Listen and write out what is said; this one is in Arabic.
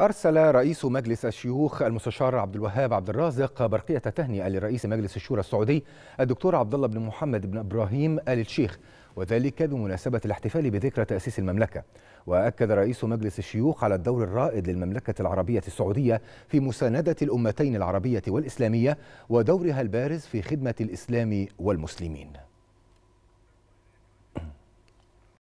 أرسل رئيس مجلس الشيوخ المستشار عبد الوهاب عبد الرازق برقية تهنئة لرئيس مجلس الشورى السعودي الدكتور عبد الله بن محمد بن إبراهيم آل الشيخ وذلك بمناسبة الاحتفال بذكرى تأسيس المملكة وأكد رئيس مجلس الشيوخ على الدور الرائد للمملكة العربية السعودية في مساندة الأمتين العربية والإسلامية ودورها البارز في خدمة الإسلام والمسلمين